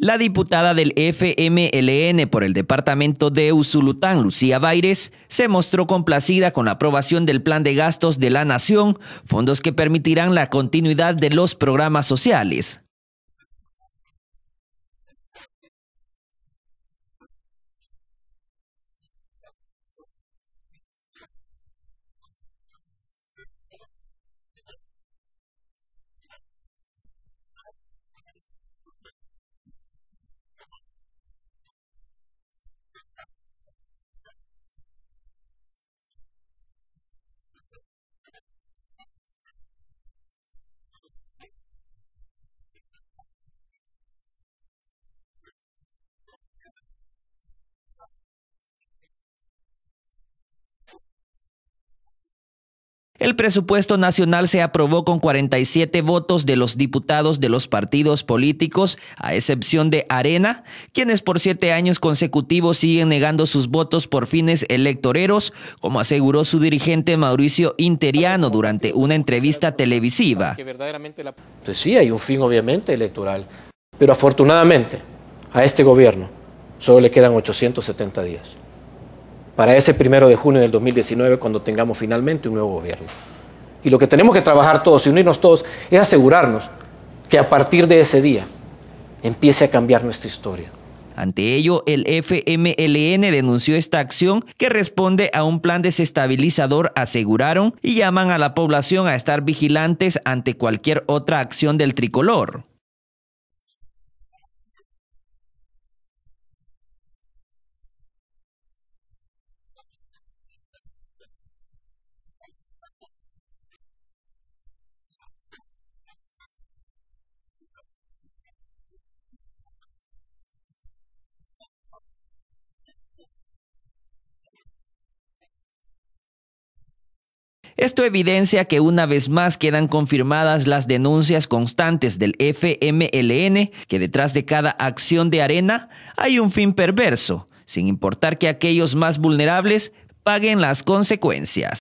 La diputada del FMLN por el departamento de Usulután, Lucía Baires, se mostró complacida con la aprobación del plan de gastos de la Nación, fondos que permitirán la continuidad de los programas sociales. El presupuesto nacional se aprobó con 47 votos de los diputados de los partidos políticos, a excepción de Arena, quienes por siete años consecutivos siguen negando sus votos por fines electoreros, como aseguró su dirigente Mauricio Interiano durante una entrevista televisiva. Pues sí, hay un fin obviamente electoral, pero afortunadamente a este gobierno solo le quedan 870 días para ese primero de junio del 2019 cuando tengamos finalmente un nuevo gobierno. Y lo que tenemos que trabajar todos y unirnos todos es asegurarnos que a partir de ese día empiece a cambiar nuestra historia. Ante ello, el FMLN denunció esta acción que responde a un plan desestabilizador, aseguraron, y llaman a la población a estar vigilantes ante cualquier otra acción del tricolor. Esto evidencia que una vez más quedan confirmadas las denuncias constantes del FMLN que detrás de cada acción de arena hay un fin perverso, sin importar que aquellos más vulnerables paguen las consecuencias.